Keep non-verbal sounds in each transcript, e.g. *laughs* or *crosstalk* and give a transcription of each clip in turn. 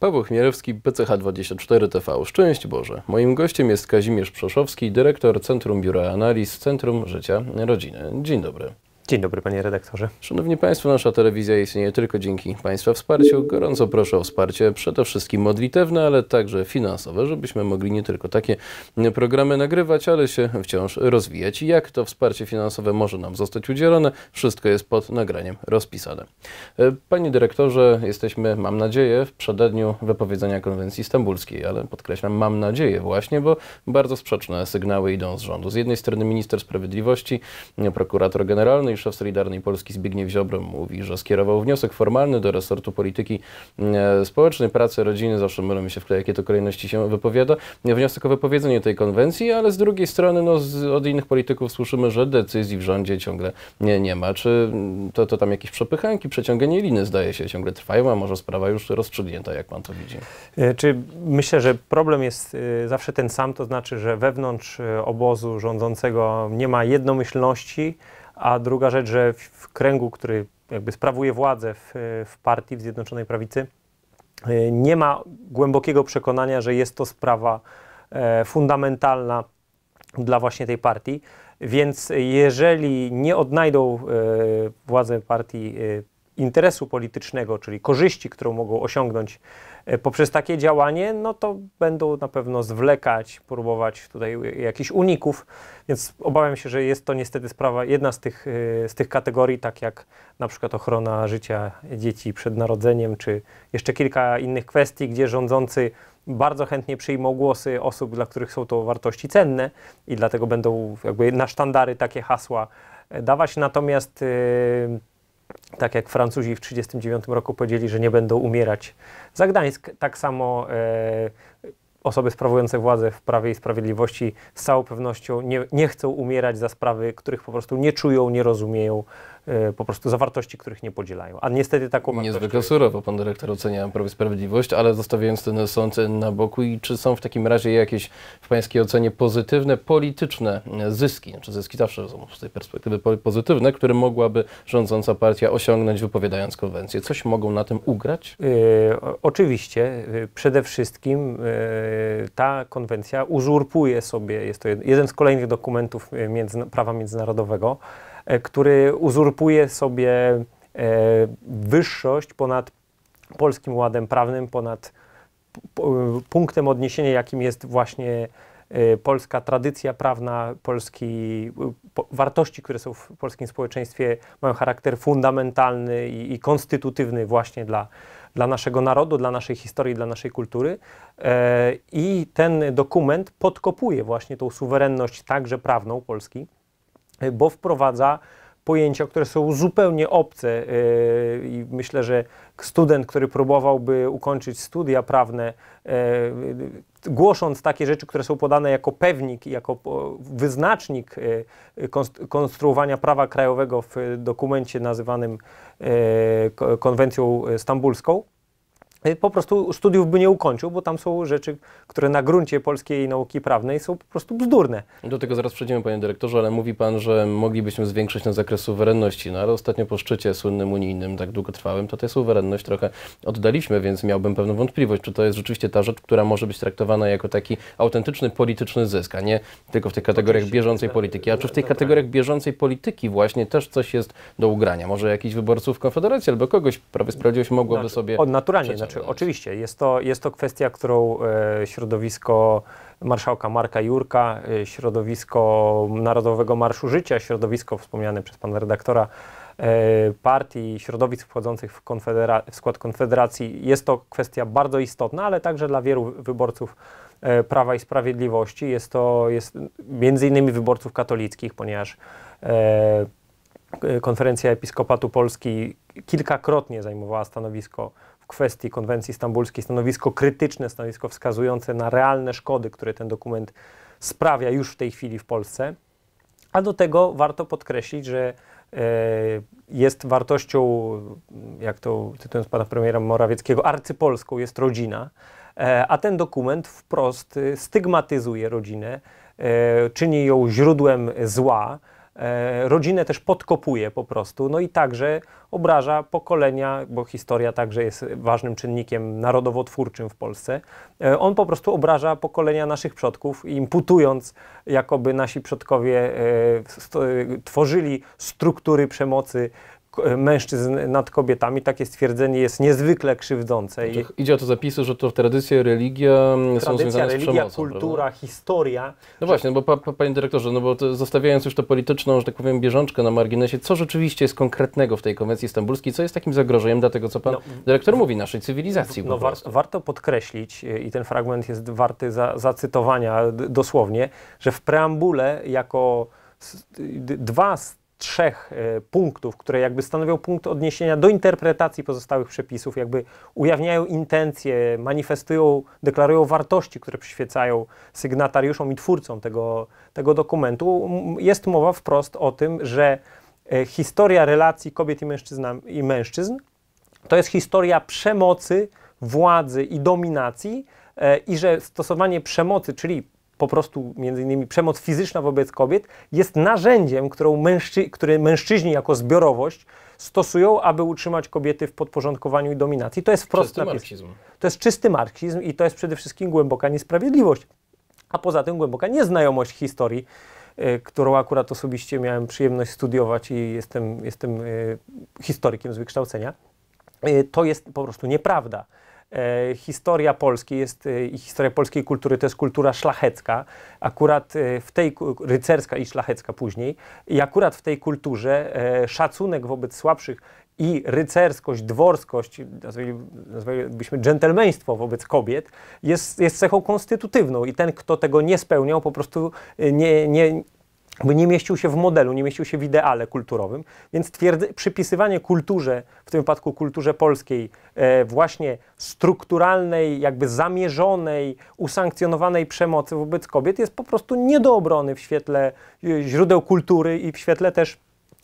Paweł Chmielewski, BCH24 TV. Szczęść Boże. Moim gościem jest Kazimierz Przeszowski, dyrektor Centrum Biura Analiz Centrum Życia Rodziny. Dzień dobry. Dzień dobry, panie redaktorze. Szanowni Państwo, nasza telewizja istnieje tylko dzięki Państwa wsparciu. Gorąco proszę o wsparcie, przede wszystkim modlitewne, ale także finansowe, żebyśmy mogli nie tylko takie programy nagrywać, ale się wciąż rozwijać. I jak to wsparcie finansowe może nam zostać udzielone, wszystko jest pod nagraniem rozpisane. E, panie dyrektorze, jesteśmy, mam nadzieję, w przededniu wypowiedzenia konwencji stambulskiej, ale podkreślam, mam nadzieję właśnie, bo bardzo sprzeczne sygnały idą z rządu. Z jednej strony minister sprawiedliwości, prokurator generalny, dzisiaj szef Solidarnej Polski Zbigniew Ziobro mówi, że skierował wniosek formalny do resortu polityki e, społecznej, pracy, rodziny, zawsze mylę się w jakie to kolejności się wypowiada, wniosek o wypowiedzenie tej konwencji, ale z drugiej strony no, z, od innych polityków słyszymy, że decyzji w rządzie ciągle nie, nie ma. Czy mm, to, to tam jakieś przepychanki, przeciąganie liny zdaje się ciągle trwają, a może sprawa już rozstrzygnięta, jak pan to widzi? E, czy myślę, że problem jest e, zawsze ten sam, to znaczy, że wewnątrz obozu rządzącego nie ma jednomyślności, a druga rzecz, że w kręgu, który jakby sprawuje władzę w, w partii w Zjednoczonej Prawicy, y, nie ma głębokiego przekonania, że jest to sprawa e, fundamentalna dla właśnie tej partii. Więc jeżeli nie odnajdą e, władze partii e, interesu politycznego, czyli korzyści, którą mogą osiągnąć E, poprzez takie działanie, no to będą na pewno zwlekać, próbować tutaj jakichś uników, więc obawiam się, że jest to niestety sprawa, jedna z tych, e, z tych kategorii, tak jak na przykład ochrona życia dzieci przed narodzeniem, czy jeszcze kilka innych kwestii, gdzie rządzący bardzo chętnie przyjmą głosy osób, dla których są to wartości cenne i dlatego będą jakby na sztandary takie hasła e, dawać, natomiast tak jak Francuzi w 1939 roku powiedzieli, że nie będą umierać za Gdańsk, tak samo e, osoby sprawujące władzę w Prawie i Sprawiedliwości z całą pewnością nie, nie chcą umierać za sprawy, których po prostu nie czują, nie rozumieją, E, po prostu zawartości, których nie podzielają. A niestety taką wartość... Niezwykle surowo pan dyrektor ocenia Prawo i Sprawiedliwość, ale zostawiając ten sąd na boku i czy są w takim razie jakieś w pańskiej ocenie pozytywne polityczne zyski, znaczy zyski zawsze są z tej perspektywy pozytywne, które mogłaby rządząca partia osiągnąć wypowiadając konwencję. Coś mogą na tym ugrać? Yy, oczywiście. E, przede wszystkim yy, ta konwencja uzurpuje sobie, jest to jeden z kolejnych dokumentów prawa międzynarodowego, E, który uzurpuje sobie e, wyższość ponad polskim ładem prawnym, ponad punktem odniesienia, jakim jest właśnie e, polska tradycja prawna, polski, wartości, które są w polskim społeczeństwie, mają charakter fundamentalny i, i, konstytutywny właśnie dla, dla naszego narodu, dla naszej historii, dla naszej kultury. I ten dokument podkopuje właśnie tą suwerenność także prawną Polski. Y, bo wprowadza pojęcia, które są zupełnie obce y, i myślę, że student, który próbowałby ukończyć studia prawne, y, głosząc takie rzeczy, które są podane jako pewnik i jako wyznacznik konstruowania prawa krajowego w dokumencie nazywanym konwencją stambulską, Y, po prostu studiów by nie ukończył, bo tam są rzeczy, które na gruncie polskiej nauki prawnej są po prostu bzdurne. Do tego zaraz przejdziemy, panie dyrektorze, ale mówi pan, że moglibyśmy zwiększyć na zakres suwerenności, no ale ostatnio po szczycie słynnym unijnym, tak długotrwałym, to tę suwerenność trochę oddaliśmy, więc miałbym pewną wątpliwość, czy to jest rzeczywiście ta rzecz, która może być traktowana jako taki autentyczny polityczny zysk, a nie tylko w tych kategoriach bieżącej tak. polityki, a czy w tych kategoriach bieżącej polityki właśnie też coś jest do ugrania? Może jakichś wyborców Konfederacji albo kogoś, prawie Sprawiedliwość mogłoby znaczy, sobie... Od naturalnie, znaczy znaczy, oczywiście, jest to, jest to kwestia, którą e, środowisko marszałka Marka Jurka, e, środowisko Narodowego Marszu Życia, środowisko wspomniane przez pana redaktora e, partii, środowisk wchodzących w, konfedera- w skład Konfederacji, jest to kwestia bardzo istotna, ale także dla wielu wyborców e, Prawa i Sprawiedliwości. Jest to jest między innymi wyborców katolickich, ponieważ e, e, Konferencja Episkopatu Polski kilkakrotnie zajmowała stanowisko kwestii konwencji stambulskiej stanowisko krytyczne, stanowisko wskazujące na realne szkody, które ten dokument sprawia już w tej chwili w Polsce. A do tego warto podkreślić, że e, jest wartością, jak to cytując pana premiera Morawieckiego, arcypolską jest rodzina, e, a ten dokument wprost stygmatyzuje rodzinę, e, czyni ją źródłem zła, E, rodzinę też podkopuje po prostu, no i także obraża pokolenia, bo historia także jest ważnym czynnikiem narodowotwórczym w Polsce. E, on po prostu obraża pokolenia naszych przodków, imputując, jakoby nasi przodkowie e, tworzyli struktury przemocy mężczyzn nad kobietami. Takie stwierdzenie jest niezwykle krzywdzące. No I... Idzie o to zapisu, że to tradycja, religia tradycja, są związane religia, z przemocą. kultura, prawda? historia. No właśnie, no bo pa, panie dyrektorze, no bo to, zostawiając już to polityczną, że tak powiem, bieżączkę na marginesie, co rzeczywiście jest konkretnego w tej konwencji stambulskiej, co jest takim zagrożeniem dla tego, co pan no, dyrektor mówi, naszej cywilizacji? No, war, warto podkreślić, y, i ten fragment jest warty za, zacytowania dosłownie, że w preambule jako dwa trzech e, punktów, które jakby stanowią punkt odniesienia do interpretacji pozostałych przepisów, jakby ujawniają intencje, manifestują, deklarują wartości, które przyświecają sygnatariuszom i twórcom tego, tego dokumentu, jest mowa wprost o tym, że e, historia relacji kobiet i, i mężczyzn to jest historia przemocy, władzy i dominacji e, i że stosowanie przemocy, czyli po prostu między innymi przemoc fizyczna wobec kobiet jest narzędziem, którą mężczy które mężczyźni jako zbiorowość stosują, aby utrzymać kobiety w podporządkowaniu i dominacji. To jest wprost czysty napis. marksizm. To jest czysty marksizm i to jest przede wszystkim głęboka niesprawiedliwość, a poza tym głęboka nieznajomość historii, y, którą akurat osobiście miałem przyjemność studiować i jestem, jestem y, historykiem z wykształcenia. Y, to jest po prostu nieprawda. E, historia Polski jest, e, i historia polskiej kultury to jest kultura szlachecka, akurat e, w tej, rycerska i szlachecka później, i akurat w tej kulturze szacunek wobec słabszych i rycerskość, dworskość, nazwalibyśmy dżentelmeństwo wobec kobiet, jest, jest cechą konstytutywną i ten, kto tego nie spełniał, po prostu nie, nie, by nie mieścił się w modelu, nie mieścił się w ideale kulturowym, więc przypisywanie kulturze, w tym wypadku kulturze polskiej, e, właśnie strukturalnej, jakby zamierzonej, usankcjonowanej przemocy wobec kobiet jest po prostu nie do obrony w świetle e, źródeł kultury i w świetle też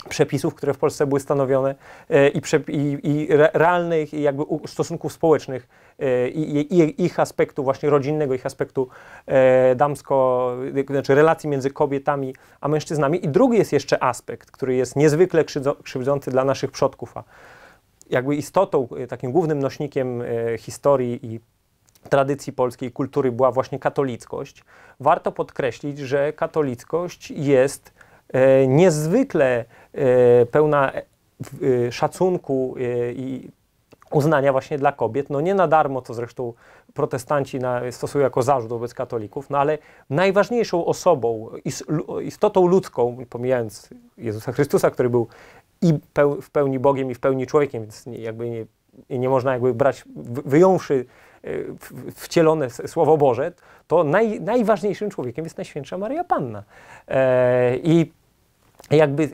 przepisów, które w Polsce były stanowione e, i, i, i realnych jakby stosunków społecznych e, i, i, ich aspektu właśnie rodzinnego, ich aspektu e, damsko, znaczy relacji między kobietami a mężczyznami. I drugi jest jeszcze aspekt, który jest niezwykle krzywdzący dla naszych przodków, a jakby istotą, takim głównym nośnikiem historii i tradycji polskiej kultury była właśnie katolickość. Warto podkreślić, że katolickość jest niezwykle E, pełna e, e, szacunku i uznania właśnie dla kobiet. No nie na darmo, co zresztą protestanci na, stosują jako zarzut wobec katolików, no ale najważniejszą osobą, istotą ludzką, pomijając Jezusa Chrystusa, który był i w pełni Bogiem, i w pełni człowiekiem, więc jakby nie, nie można jakby brać, wyjąwszy wcielone Słowo Boże, to naj, najważniejszym człowiekiem jest Najświętsza Maria Panna. I jakby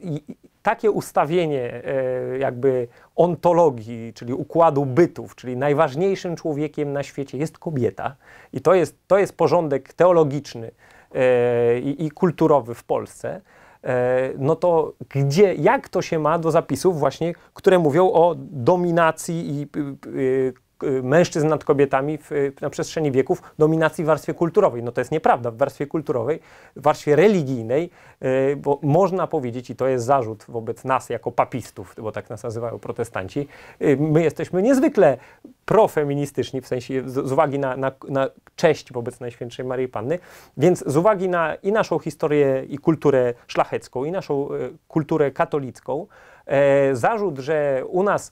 takie ustawienie e, jakby ontologii, czyli układu bytów, czyli najważniejszym człowiekiem na świecie jest kobieta i to jest, to jest porządek teologiczny e, i, i kulturowy w Polsce, e, no to gdzie, jak to się ma do zapisów właśnie, które mówią o dominacji i Y, mężczyzn nad kobietami w, y, na przestrzeni wieków dominacji w warstwie kulturowej. No to jest nieprawda. W warstwie kulturowej, w warstwie religijnej, y, bo można powiedzieć, i to jest zarzut wobec nas jako papistów, bo tak nas nazywają protestanci, my jesteśmy niezwykle profeministyczni, w sensie z, z uwagi na, na, na, cześć wobec Najświętszej Marii Panny, więc z uwagi na i naszą historię i kulturę szlachecką, i naszą kulturę katolicką, e, zarzut, że u nas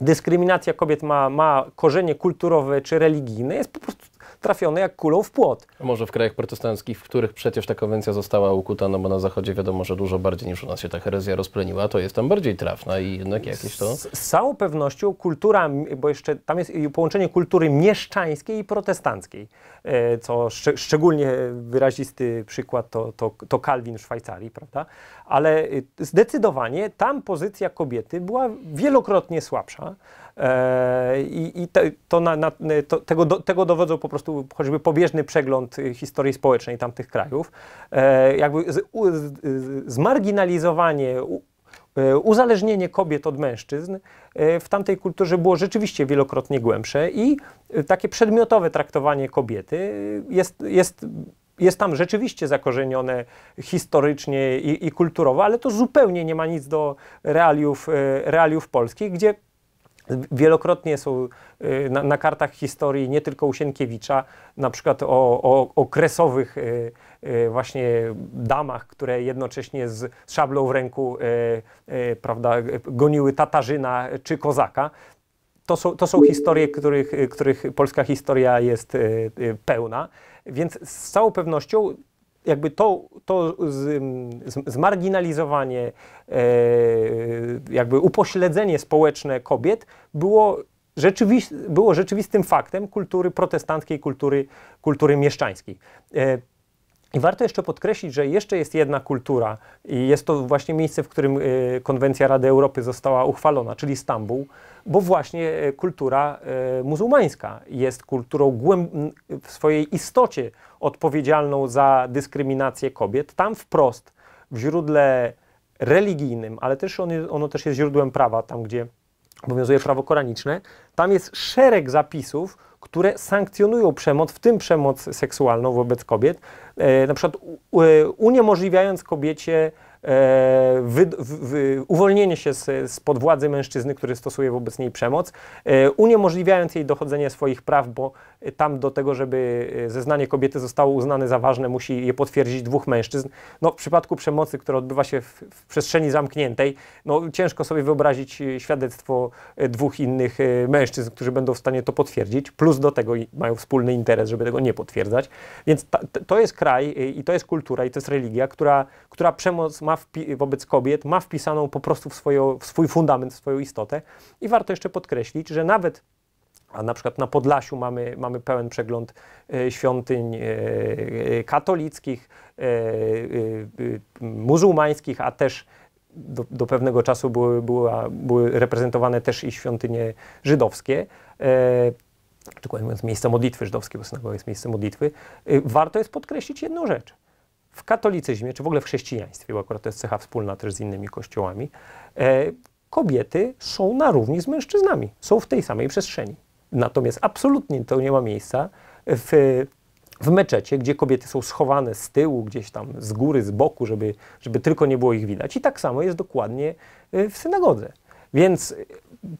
dyskryminacja kobiet ma, ma korzenie kulturowe czy religijne, jest po prostu trafione jak kulą w płot. A może w krajach protestanckich, w których przecież ta konwencja została ukuta, no bo na zachodzie wiadomo, że dużo bardziej niż u nas się ta herezja rozpleniła, to jest tam bardziej trafna i jednak jakieś to... Z, z całą pewnością kultura, bo jeszcze tam jest połączenie kultury mieszczańskiej i protestanckiej, e, co szcz szczególnie wyrazisty przykład to, to, to Calvin w Szwajcarii, prawda? Ale e, zdecydowanie tam pozycja kobiety była wielokrotnie słabsza e, i, i to, to, na, na, to tego, do, tego dowodzą po prostu prostu choćby pobieżny przegląd y, historii społecznej tamtych krajów. E, jakby z, u, z, zmarginalizowanie, u, e, uzależnienie kobiet od mężczyzn e, w tamtej kulturze było rzeczywiście wielokrotnie głębsze i takie przedmiotowe traktowanie kobiety jest, jest, jest tam rzeczywiście zakorzenione historycznie i, i kulturowo, ale to zupełnie nie ma nic do realiów, realiów polskich, gdzie Wielokrotnie są y, na, na, kartach historii, nie tylko Usienkiewicza, na przykład o, o okresowych y, y, właśnie damach, które jednocześnie z szablą w ręku prawda, goniły Tatarzyna czy Kozaka. To są, to są historie, których, których polska historia jest pełna. Więc z całą pewnością jakby to, to z, mm, z, zmarginalizowanie, e, jakby upośledzenie społeczne kobiet było, rzeczywi było rzeczywistym faktem kultury protestanckiej, kultury, kultury mieszczańskiej. E, i warto jeszcze podkreślić, że jeszcze jest jedna kultura i jest to właśnie miejsce, w którym y, konwencja Rady Europy została uchwalona, czyli Stambuł, bo właśnie y, kultura y, muzułmańska jest kulturą w swojej istocie odpowiedzialną za dyskryminację kobiet. Tam wprost w źródle religijnym, ale też ono też jest źródłem prawa, tam gdzie obowiązuje prawo koraniczne, tam jest szereg zapisów, które sankcjonują przemoc, w tym przemoc seksualną wobec kobiet, e, na przykład uniemożliwiając kobiecie E, wy, uwolnienie się z, spod władzy mężczyzny, który stosuje wobec niej przemoc, e, uniemożliwiając jej dochodzenie swoich praw, bo tam do tego, żeby e, zeznanie kobiety zostało uznane za ważne, musi je potwierdzić dwóch mężczyzn. No, w przypadku przemocy, która odbywa się w, w przestrzeni zamkniętej, no, ciężko sobie wyobrazić świadectwo dwóch innych mężczyzn, którzy będą w stanie to potwierdzić, plus do tego mają wspólny interes, żeby tego nie potwierdzać. Więc ta, to jest kraj i to jest kultura i to jest religia, która, która przemoc ma wobec kobiet ma wpisaną po prostu w, w swój fundament, w swoją istotę. I warto jeszcze podkreślić, że nawet a na przykład na Podlasiu mamy, mamy pełen przegląd e, świątyń e, e, katolickich, muzułmańskich, a też do, do, pewnego czasu były, była, były reprezentowane też i świątynie żydowskie, e, mówiąc miejsce modlitwy żydowskie, bo synagoga jest miejsce modlitwy. warto jest podkreślić jedną rzecz w katolicyzmie, czy w ogóle w chrześcijaństwie, bo akurat to jest cecha wspólna też z innymi kościołami, e, kobiety są na równi z mężczyznami, są w tej samej przestrzeni. Natomiast absolutnie to nie ma miejsca w, w meczecie, gdzie kobiety są schowane z tyłu, gdzieś tam z góry, z boku, żeby, żeby tylko nie było ich widać. I tak samo jest dokładnie e, w synagodze. Więc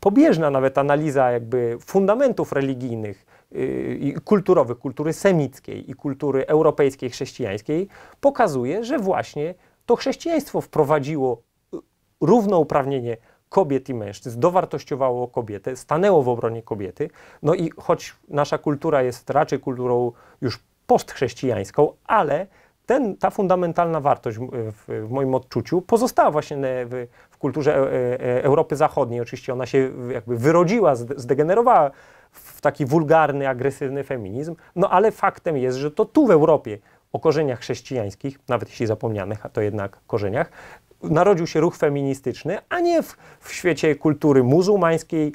pobieżna nawet analiza jakby fundamentów religijnych, Y, i kulturowy, kultury semickiej i kultury europejskiej, chrześcijańskiej, pokazuje, że właśnie to chrześcijaństwo wprowadziło y, równouprawnienie kobiet i mężczyzn, dowartościowało kobietę, stanęło w obronie kobiety. No i choć nasza kultura jest raczej kulturą już postchrześcijańską, ale ten, ta fundamentalna wartość w, w, moim odczuciu pozostała właśnie w, w kulturze e, e, Europy Zachodniej. Oczywiście ona się jakby wyrodziła, zdegenerowała w taki wulgarny, agresywny feminizm. No ale faktem jest, że to tu w Europie o korzeniach chrześcijańskich, nawet jeśli zapomnianych, a to jednak korzeniach, narodził się ruch feministyczny, a nie w, w świecie kultury muzułmańskiej,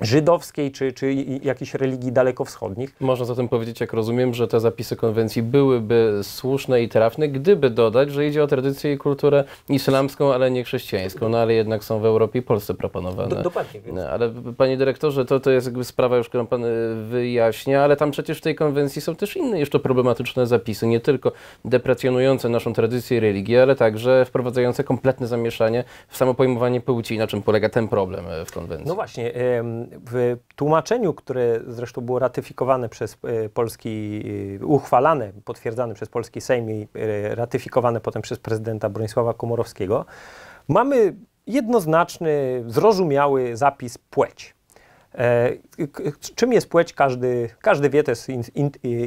żydowskiej czy, czy jakichś religii dalekowschodnich. Można zatem powiedzieć, jak rozumiem, że te zapisy konwencji byłyby słuszne i trafne, gdyby dodać, że idzie o tradycję i kulturę islamską, ale nie chrześcijańską, no ale jednak są w Europie i Polsce proponowane. Do, dokładnie. Więc. No, ale panie dyrektorze, to, to jest jakby sprawa już, którą pan y, wyjaśnia, ale tam przecież w tej konwencji są też inne jeszcze problematyczne zapisy, nie tylko deprecjonujące naszą tradycję i religię, ale także wprowadzające kompletne zamieszanie w samo pojmowanie płci, na czym polega ten problem y, w konwencji. No właśnie, w tłumaczeniu, które zresztą było ratyfikowane przez e, polski, e, uchwalane, potwierdzane przez polski Sejm i e, ratyfikowane potem przez prezydenta Bronisława Komorowskiego, mamy jednoznaczny, zrozumiały zapis płeć. Czym jest płeć, każdy, każdy wie, to jest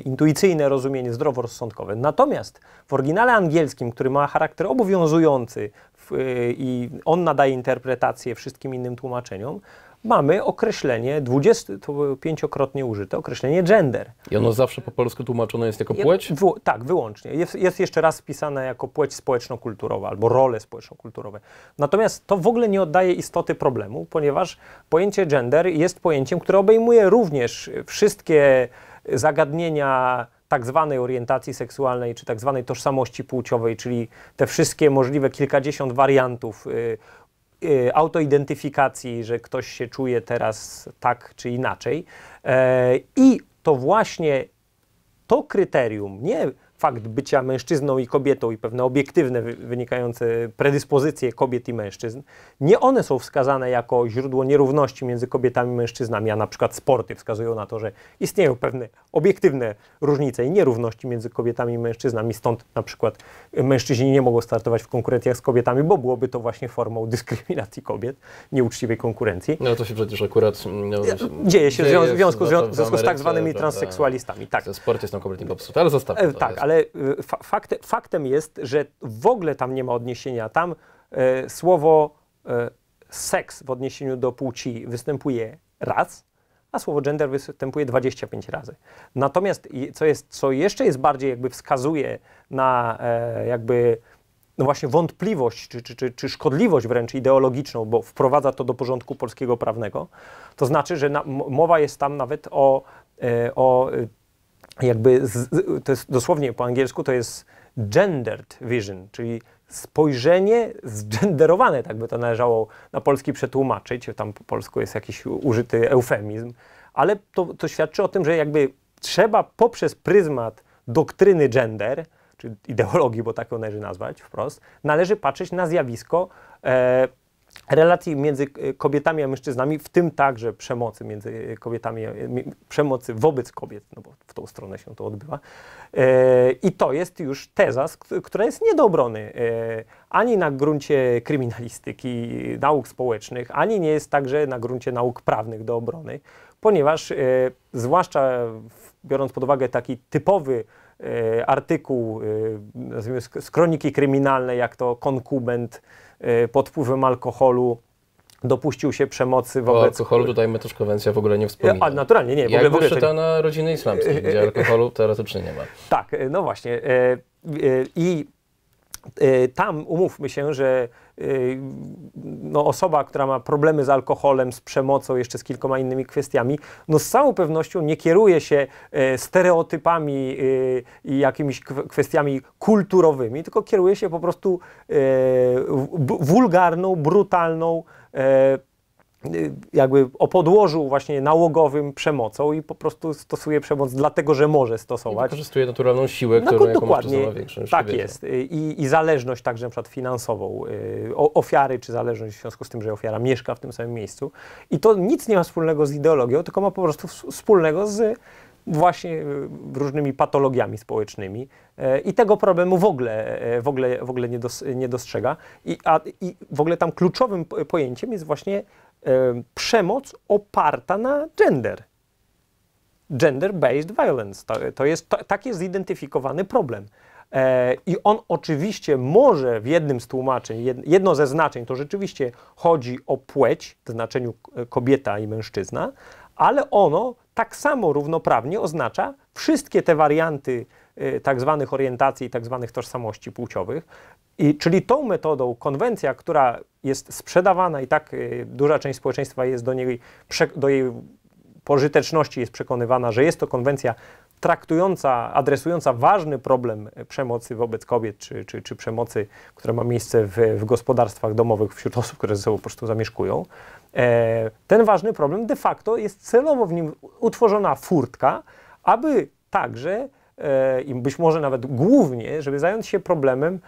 intuicyjne rozumienie zdroworozsądkowe. Natomiast w oryginale angielskim, który ma charakter obowiązujący, Y, i on nadaje interpretację wszystkim innym tłumaczeniom, mamy określenie 25-krotnie użyte, określenie gender. I ono zawsze po polsku tłumaczone jest jako płeć? W, tak, wyłącznie. Jest, jest, jeszcze raz wpisane jako płeć społeczno-kulturowa albo role społeczno-kulturowe. Natomiast to w ogóle nie oddaje istoty problemu, ponieważ pojęcie gender jest pojęciem, które obejmuje również wszystkie zagadnienia tak zwanej orientacji seksualnej, czy tak zwanej tożsamości płciowej, czyli te wszystkie możliwe kilkadziesiąt wariantów y, y, autoidentyfikacji, że ktoś się czuje teraz tak czy inaczej. E, I to właśnie to kryterium, nie fakt bycia mężczyzną i kobietą i pewne obiektywne wynikające predyspozycje kobiet i mężczyzn, nie one są wskazane jako źródło nierówności między kobietami i mężczyznami, a na przykład sporty wskazują na to, że istnieją pewne obiektywne różnice i nierówności między kobietami i mężczyznami, stąd na przykład mężczyźni nie mogą startować w konkurencjach z kobietami, bo byłoby to właśnie formą dyskryminacji kobiet, nieuczciwej konkurencji. No to się przecież akurat... Mm, no, dzieje się dzieje w związku, no w związku, w związku z tak zwanymi transseksualistami. Tak. tak. Sport jest tam kompletnie popsuty, ale zostawmy e, to. Tak, ale y, fakt, faktem jest, że w ogóle tam nie ma odniesienia. Tam e, słowo e, seks w odniesieniu do płci występuje raz, a słowo gender występuje 25 razy. Natomiast co, jest, co jeszcze jest bardziej jakby wskazuje na e, jakby no właśnie wątpliwość czy, czy, czy, czy, szkodliwość wręcz ideologiczną, bo wprowadza to do porządku polskiego prawnego, to znaczy, że na, mowa jest tam nawet o, e, o jakby, z, to jest dosłownie po angielsku, to jest gendered vision, czyli spojrzenie zgenderowane, tak by to należało na polski przetłumaczyć, tam po polsku jest jakiś użyty eufemizm, ale to, to świadczy o tym, że jakby trzeba poprzez pryzmat doktryny gender, czy ideologii, bo tak ją należy nazwać wprost, należy patrzeć na zjawisko e, relacji między e, kobietami a mężczyznami, w tym także przemocy między e, kobietami, e, przemocy wobec kobiet, no bo w tą stronę się to odbywa. I to jest już teza, która jest nie do obrony ani na gruncie kryminalistyki, nauk społecznych, ani nie jest także na gruncie nauk prawnych do obrony, ponieważ zwłaszcza biorąc pod uwagę taki typowy artykuł, nazwijmy z kroniki kryminalnej, jak to konkubent, Y, pod wpływem alkoholu dopuścił się przemocy wobec... O alkoholu tutaj my też konwencja w ogóle nie wspomina. A naturalnie, nie. W ogóle, Jak w ogóle to na rodziny islamskie, *laughs* gdzie alkoholu teoretycznie nie ma. Tak, y, no właśnie. Y, I tam umówmy się, że Y, no, osoba, która ma problemy z alkoholem, z przemocą, jeszcze z kilkoma innymi kwestiami, no z całą pewnością nie kieruje się e, stereotypami e, i jakimiś kwestiami kulturowymi, tylko kieruje się po prostu e, wulgarną, brutalną Y, jakby o podłożu właśnie nałogowym przemocą i po prostu stosuje przemoc dlatego, że może stosować. I wykorzystuje naturalną siłę, no, którą dokładnie, jaką większą Tak jest. I, I zależność także na przykład finansową y, o, ofiary, czy zależność w związku z tym, że ofiara mieszka w tym samym miejscu. I to nic nie ma wspólnego z ideologią, tylko ma po prostu wspólnego z właśnie y, różnymi patologiami społecznymi i tego problemu w ogóle, w ogóle, w ogóle nie, dos, nie dostrzega. I, a, I w ogóle tam kluczowym pojęciem jest właśnie przemoc oparta na gender. Gender-based violence. To, to jest, to, tak jest zidentyfikowany problem. E, I on oczywiście może w jednym z tłumaczeń, jed, jedno ze znaczeń to rzeczywiście chodzi o płeć w znaczeniu e, kobieta i mężczyzna, ale ono tak samo równoprawnie oznacza wszystkie te warianty Y, tak zwanych orientacji i tak zwanych tożsamości płciowych. I, czyli tą metodą konwencja, która jest sprzedawana i tak y, duża część społeczeństwa jest do niej, do jej pożyteczności jest przekonywana, że jest to konwencja traktująca, adresująca ważny problem y, przemocy wobec kobiet, czy, czy, czy przemocy, która ma miejsce w, w, gospodarstwach domowych wśród osób, które ze sobą po prostu zamieszkują, e, ten ważny problem de facto jest celowo w nim utworzona furtka, aby także E, i być może nawet głównie, żeby zająć się problemem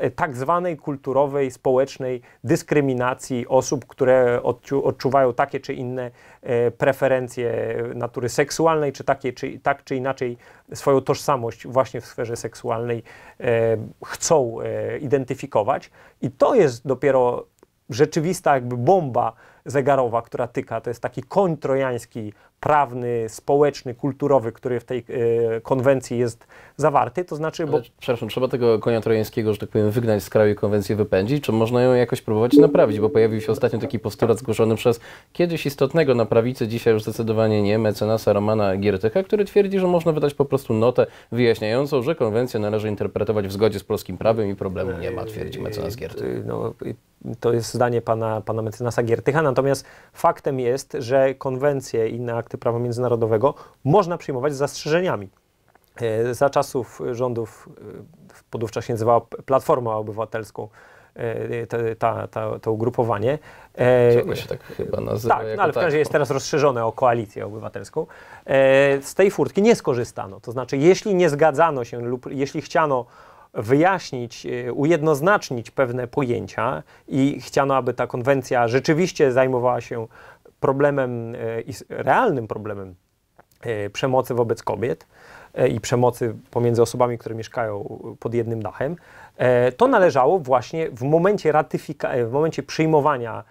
e, tak zwanej kulturowej, społecznej dyskryminacji osób, które odczu odczuwają takie czy inne e, preferencje natury seksualnej, czy, takie, czy tak czy inaczej swoją tożsamość właśnie w sferze seksualnej chcą identyfikować. I to jest dopiero rzeczywista jakby bomba zegarowa, która tyka. To jest taki koń trojański prawny, społeczny, kulturowy, który w tej e, konwencji jest zawarty, to znaczy... Bo... Ale, przepraszam, trzeba tego konia trojańskiego, że tak powiem, wygnać z kraju i konwencję wypędzić, czy można ją jakoś próbować naprawić? Bo pojawił się ostatnio taki postulat zgłoszony przez kiedyś istotnego na prawicy, dzisiaj już zdecydowanie nie, mecenasa Romana Giertycha, który twierdzi, że można wydać po prostu notę wyjaśniającą, że konwencję należy interpretować w zgodzie z polskim prawem i problemu nie ma, twierdzi mecenas Giertych. No, to jest zdanie pana, pana mecenasa Giertycha, natomiast faktem jest, że konwencje i inne akty akty prawa międzynarodowego można przyjmować z zastrzeżeniami. E, za czasów rządów, e, podówczas się nazywała Platforma Obywatelską, e, te, ta, ta, to ugrupowanie. Czego się tak chyba nazywa? Tak, no, ale w każdym tak, razie jest no. teraz rozszerzone o koalicję obywatelską. Z tej furtki nie skorzystano. To znaczy, jeśli nie zgadzano się lub jeśli chciano wyjaśnić, ujednoznacznić pewne pojęcia i chciano, aby ta konwencja rzeczywiście zajmowała się problemem, e, realnym problemem e, przemocy wobec kobiet e, i przemocy pomiędzy osobami, które mieszkają pod jednym dachem, to należało właśnie w momencie, ratyfika- w momencie przyjmowania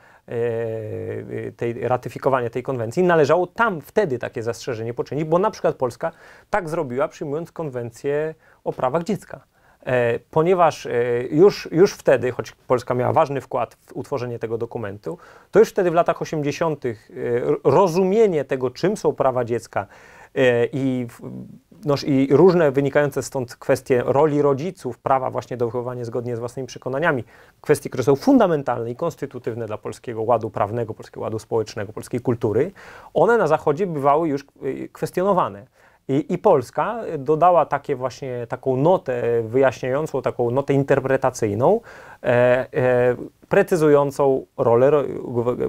tej, ratyfikowania tej konwencji, należało tam wtedy takie zastrzeżenie poczynić, bo na przykład Polska tak zrobiła, przyjmując konwencję o prawach dziecka. E, ponieważ e, już, już wtedy, choć Polska miała ważny wkład w utworzenie tego dokumentu, to już wtedy w latach 80. E, rozumienie tego, czym są prawa dziecka i, no, i różne wynikające stąd kwestie roli rodziców, prawa właśnie do wychowania zgodnie z własnymi przekonaniami, kwestie, które są fundamentalne i konstytutywne dla polskiego ładu prawnego, polskiego ładu społecznego, polskiej kultury, one na Zachodzie bywały już kwestionowane. I, I, Polska dodała takie właśnie taką notę wyjaśniającą, taką notę interpretacyjną, e, e, precyzującą rolę,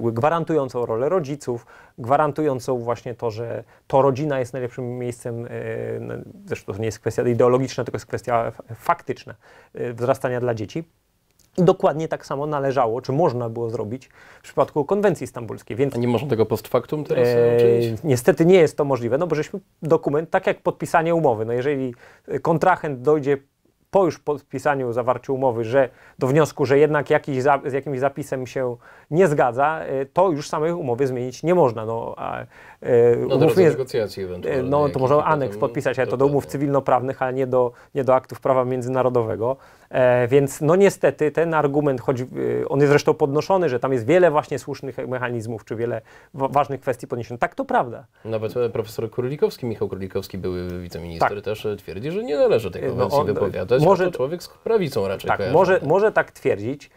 gwarantującą rolę rodziców, gwarantującą właśnie to, że to rodzina jest najlepszym miejscem, e, zresztą to nie jest kwestia ideologiczna, tylko jest kwestia faktyczna, e, wzrastania dla dzieci. I dokładnie tak samo należało, czy można było zrobić w przypadku konwencji stambulskiej. Więc, A nie można tego post factum teraz e, Niestety nie jest to możliwe, no bo żeśmy dokument, tak jak podpisanie umowy, no jeżeli kontrahent dojdzie po już podpisaniu, zawarciu umowy, że do wniosku, że jednak jakiś za, z jakimś zapisem się nie zgadza, e, to już samej umowy zmienić nie można. No, E, no, jest, negocjacji ewentualnie. No to może aneks podpisać, ale to do umów cywilnoprawnych, ale nie do, nie do aktów prawa międzynarodowego. E, więc no niestety ten argument, choć e, on jest zresztą podnoszony, że tam jest wiele właśnie słusznych mechanizmów, czy wiele ważnych kwestii podniesionych. Tak, to prawda. Nawet e, profesor Królikowski, Michał Królikowski, były wiceminister, tak. też twierdzi, że nie należy tej no, konwencji no on, wypowiadać, może, to człowiek z prawicą raczej Tak, może, tak. może tak twierdzić,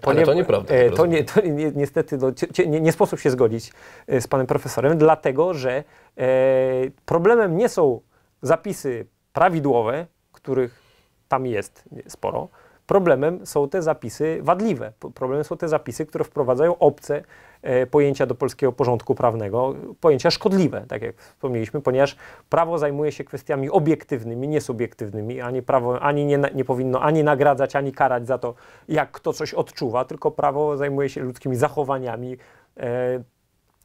ponieważ, Ale to nieprawda. E, tak to, nie, to niestety no, nie, nie, sposób się zgodzić e, z panem profesorem, dlatego że e, problemem nie są zapisy prawidłowe, których tam jest sporo. Problemem są te zapisy wadliwe. Problemem są te zapisy, które wprowadzają obce E, pojęcia do polskiego porządku prawnego, pojęcia szkodliwe, tak jak wspomnieliśmy, ponieważ prawo zajmuje się kwestiami obiektywnymi, niesubiektywnymi, a nie prawo ani nie, nie powinno ani nagradzać, ani karać za to, jak kto coś odczuwa, tylko prawo zajmuje się ludzkimi zachowaniami e,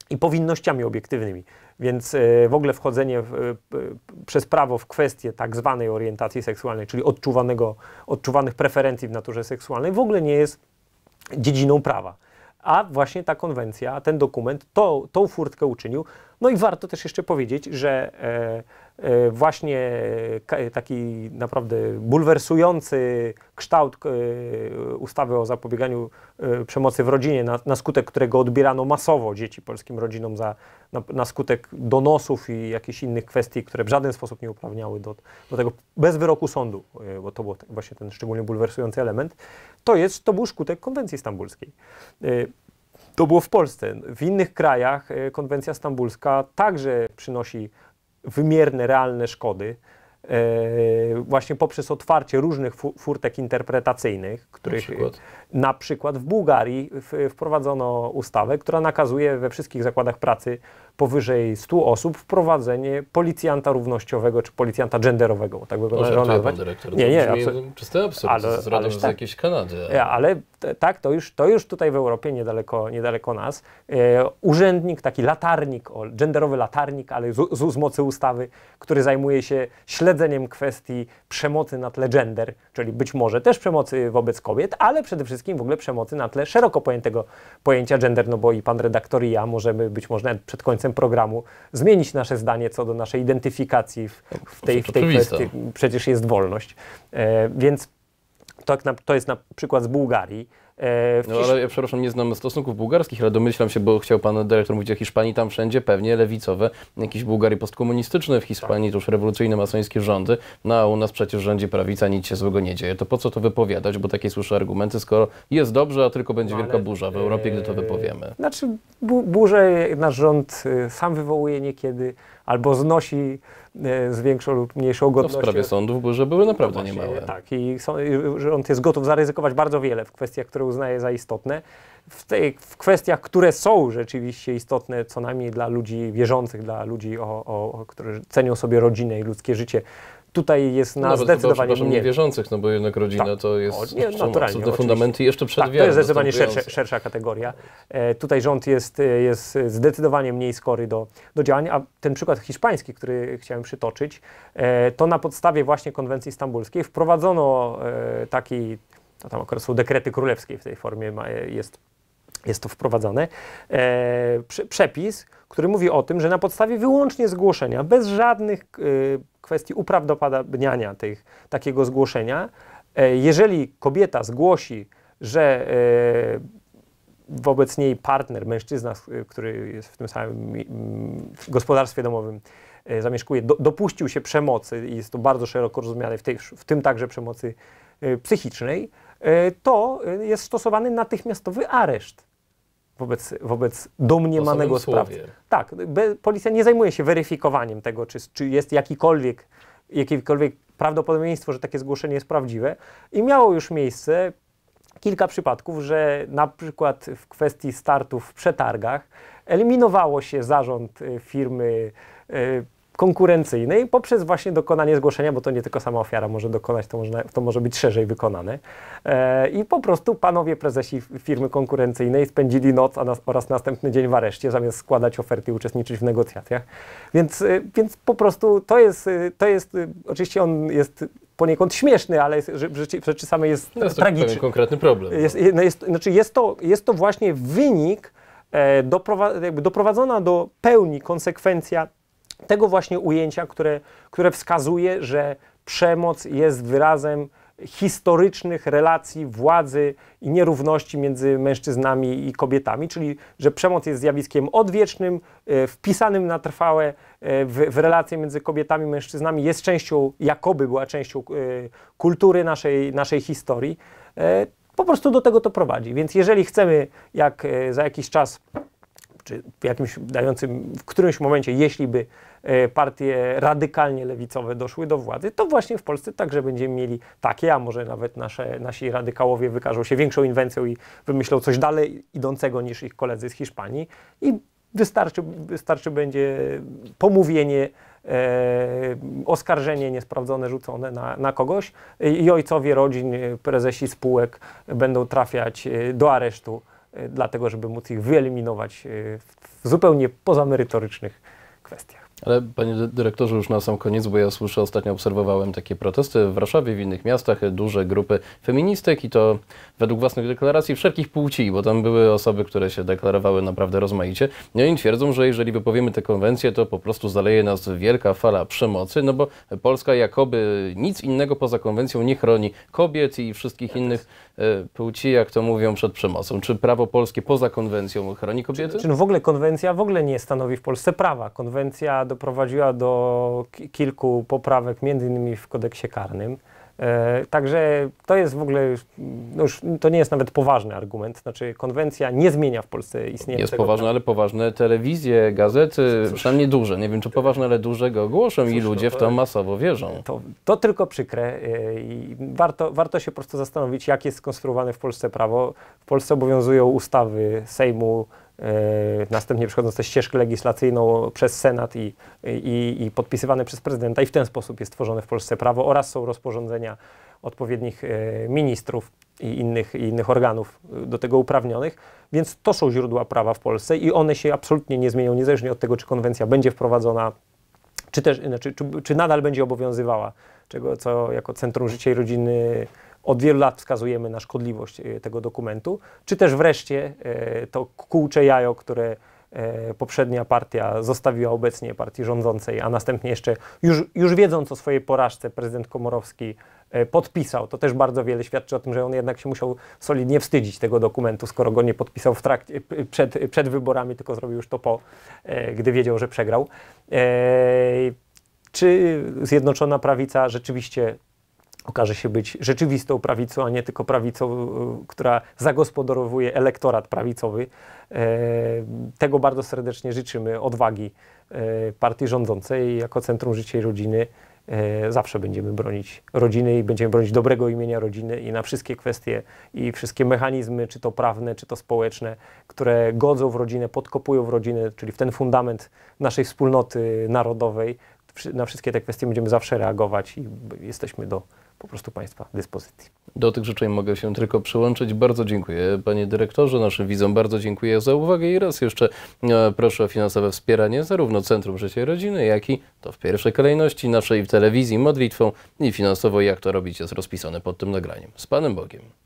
i powinnościami obiektywnymi. Więc e, w ogóle wchodzenie w, e, przez prawo w kwestię tak zwanej orientacji seksualnej, czyli odczuwanego, odczuwanych preferencji w naturze seksualnej, w ogóle nie jest dziedziną prawa. A właśnie ta konwencja, ten dokument to, tą furtkę uczynił. No i warto też jeszcze powiedzieć, że e, E, właśnie e, e, taki naprawdę bulwersujący kształt ustawy o zapobieganiu przemocy w rodzinie, na, na skutek którego odbierano masowo dzieci polskim rodzinom za, na, na, skutek donosów i jakichś innych kwestii, które w żaden sposób nie uprawniały do, do tego, bez wyroku sądu, bo to był właśnie ten szczególnie bulwersujący element, to, jest, to był skutek konwencji stambulskiej. To było w Polsce. W innych krajach konwencja stambulska także przynosi wymierne, realne szkody. E, właśnie poprzez otwarcie różnych furtek interpretacyjnych, których, na przykład w Bułgarii wprowadzono ustawę, która nakazuje we wszystkich zakładach pracy powyżej 100 osób wprowadzenie policjanta równościowego czy policjanta genderowego. Tak by go należało Dyrektor, nie, nie, absolutnie. absurd ale, z radą z tak. jakiejś Kanady. Ale, ale tak, to już, to już tutaj w Europie, niedaleko, niedaleko nas, e, urzędnik, taki latarnik, o, genderowy latarnik, ale z, z, z mocy ustawy, który zajmuje się śledzeniem kwestii przemocy na tle gender, czyli być może też przemocy wobec kobiet, ale przede wszystkim wszystkim w ogóle przemocy na tle szeroko pojętego pojęcia gender, no bo i pan redaktor i ja możemy być może przed końcem programu zmienić nasze zdanie co do naszej identyfikacji w, no, w tej, w tej kwestii. Przecież jest wolność. E, więc to, to jest na przykład z Bułgarii E, no ale ja przepraszam, nie znam stosunków bułgarskich, ale domyślam się, bo chciał pan dyrektor mówić o Hiszpanii, tam wszędzie pewnie lewicowe, jakieś bułgarii postkomunistyczne w Hiszpanii, tak. to już rewolucyjne masońskie rządy, no a u nas przecież rządzi prawica, nic się złego nie dzieje. To po co to wypowiadać, bo takie słyszę argumenty, skoro jest dobrze, a tylko będzie no, wielka burza w Europie, gdy to e, wypowiemy. Znaczy bu burzę nasz rząd y, sam wywołuje niekiedy, albo znosi e, z większą lub mniejszą gotowością. No w sprawie sądów, bo że były no naprawdę no niemałe. Tak, i rząd jest gotów zaryzykować bardzo wiele w kwestiach, które uznaje za istotne. W, tej, w kwestiach, które są rzeczywiście istotne, co najmniej dla ludzi wierzących, dla ludzi, o, o, którzy cenią sobie rodzinę i ludzkie życie, Tutaj jest na Nawet no, zdecydowanie chyba, mniej. wierzących, no bo jednak rodzina tak. to jest nie, naturalnie, no do fundamenty jeszcze przed tak, To jest zdecydowanie szersza kategoria. E, tutaj rząd jest, e, jest zdecydowanie mniej skory do, do działań, a ten przykład hiszpański, który chciałem przytoczyć, e, to na podstawie właśnie konwencji stambulskiej wprowadzono e, taki, no tam akurat są dekrety królewskie w tej formie, ma, e, jest jest to wprowadzane, e, przepis, który mówi o tym, że na podstawie wyłącznie zgłoszenia, bez żadnych e, kwestii uprawdopodobniania tych, takiego zgłoszenia, e, jeżeli kobieta zgłosi, że e, wobec niej partner, mężczyzna, który jest w tym samym w gospodarstwie domowym, e, zamieszkuje, do, dopuścił się przemocy, i jest to bardzo szeroko rozumiane, w, tej, w tym także przemocy e, psychicznej, to jest stosowany natychmiastowy areszt wobec, wobec domniemanego sprawcy. Tak, be, policja nie zajmuje się weryfikowaniem tego, czy, czy jest jakikolwiek, jakiekolwiek prawdopodobieństwo, że takie zgłoszenie jest prawdziwe. I miało już miejsce kilka przypadków, że na przykład w kwestii startów w przetargach eliminowało się zarząd y, firmy y, konkurencyjnej poprzez właśnie dokonanie zgłoszenia, bo to nie tylko sama ofiara może dokonać, to, może to może być szerzej wykonane. E, I po prostu panowie prezesi firmy konkurencyjnej spędzili noc nas, oraz następny dzień w areszcie, zamiast składać oferty i uczestniczyć w negocjacjach. Więc, y, więc po prostu to jest, y, to jest, y, oczywiście on jest poniekąd śmieszny, ale w rzeczy, rzeczy samej jest, no jest tragiczny. To konkretny problem. Jest, no. no jest, znaczy jest, to, jest to właśnie wynik, e, doprowadzona do pełni konsekwencja tego właśnie ujęcia, które, które wskazuje, że przemoc jest wyrazem historycznych relacji władzy i nierówności między mężczyznami i kobietami, czyli że przemoc jest zjawiskiem odwiecznym, e, wpisanym na trwałe e, w, w relacje między kobietami i mężczyznami, jest częścią, jakoby była częścią e, kultury naszej, naszej historii. Po prostu do tego to prowadzi. Więc jeżeli chcemy, jak za jakiś czas czy w jakimś dającym, w którymś momencie, jeśli by e, partie radykalnie lewicowe doszły do władzy, to właśnie w Polsce także będziemy mieli takie, a może nawet nasze, nasi radykałowie wykażą się większą inwencją i wymyślą coś dalej idącego niż ich koledzy z Hiszpanii i wystarczy, wystarczy będzie pomówienie E, oskarżenie niesprawdzone rzucone na, na kogoś i ojcowie rodzin, prezesi spółek będą trafiać e, do aresztu dlatego żeby móc ich wyeliminować e, w zupełnie pozamerytorycznych kwestiach. Ale panie dyrektorze, już na sam koniec, bo ja słyszę, ostatnio obserwowałem takie protesty w Warszawie, w innych miastach, duże grupy feministek i to według własnych deklaracji wszelkich płci, bo tam były osoby, które się deklarowały naprawdę rozmaicie. No i twierdzą, że jeżeli wypowiemy tę konwencję, to po prostu zaleje nas wielka fala przemocy, no bo Polska jakoby nic innego poza konwencją nie chroni kobiet i wszystkich tak innych e, płci, jak to mówią, przed przemocą. Czy prawo polskie poza konwencją chroni kobiety? Czy, czy no w ogóle konwencja w ogóle nie stanowi w Polsce prawa. Konwencja doprowadziła do kilku poprawek, między innymi w kodeksie karnym. E, także to jest w ogóle, no już to nie jest nawet poważny argument, znaczy konwencja nie zmienia w Polsce istnienia. Jest poważne, ale poważne telewizje, gazety, Cóż. przynajmniej duże, nie wiem czy poważne, ale duże go głoszą Cóż, i no ludzie no to, w to masowo wierzą. To, to tylko przykre e, i warto, warto się po prostu zastanowić, jak jest skonstruowane w Polsce prawo. W Polsce obowiązują ustawy Sejmu, E, następnie przechodząc tę ścieżkę legislacyjną przez Senat i, i, i podpisywane przez prezydenta i w ten sposób jest tworzone w Polsce prawo oraz są rozporządzenia odpowiednich e, ministrów i innych, i innych organów e, do tego uprawnionych, więc to są źródła prawa w Polsce i one się absolutnie nie zmienią, niezależnie od tego, czy konwencja będzie wprowadzona, czy, też, znaczy, czy, czy nadal będzie obowiązywała, czego, co jako Centrum Życia i Rodziny od wielu lat wskazujemy na szkodliwość e, tego dokumentu, czy też wreszcie e, to kółcze jajo, które e, poprzednia partia zostawiła obecnie partii rządzącej, a następnie jeszcze, już, już wiedząc o swojej porażce, prezydent Komorowski podpisał. To też bardzo wiele świadczy o tym, że on jednak się musiał solidnie wstydzić tego dokumentu, skoro go nie podpisał w trakcie, przed, przed wyborami, tylko zrobił już to po, gdy wiedział, że przegrał. Czy Zjednoczona Prawica rzeczywiście okaże się być rzeczywistą prawicą, a nie tylko prawicą, e, która zagospodarowuje elektorat prawicowy. E, tego bardzo serdecznie życzymy odwagi e, partii rządzącej jako Centrum Życia i Rodziny zawsze będziemy bronić rodziny i będziemy bronić dobrego imienia rodziny i na wszystkie kwestie i wszystkie mechanizmy, czy to prawne, czy to społeczne, które godzą w rodzinę, podkopują w rodzinę, czyli w ten fundament naszej wspólnoty narodowej. Na wszystkie te kwestie będziemy zawsze reagować i jesteśmy do po prostu Państwa dyspozycji. Do tych życzeń mogę się tylko przyłączyć. Bardzo dziękuję Panie Dyrektorze, naszym widzom bardzo dziękuję za uwagę i raz jeszcze e, proszę o finansowe wspieranie zarówno Centrum Życia i Rodziny, jak i to w pierwszej kolejności naszej telewizji modlitwą i finansowo jak to robicie jest rozpisane pod tym nagraniem. Z Panem Bogiem.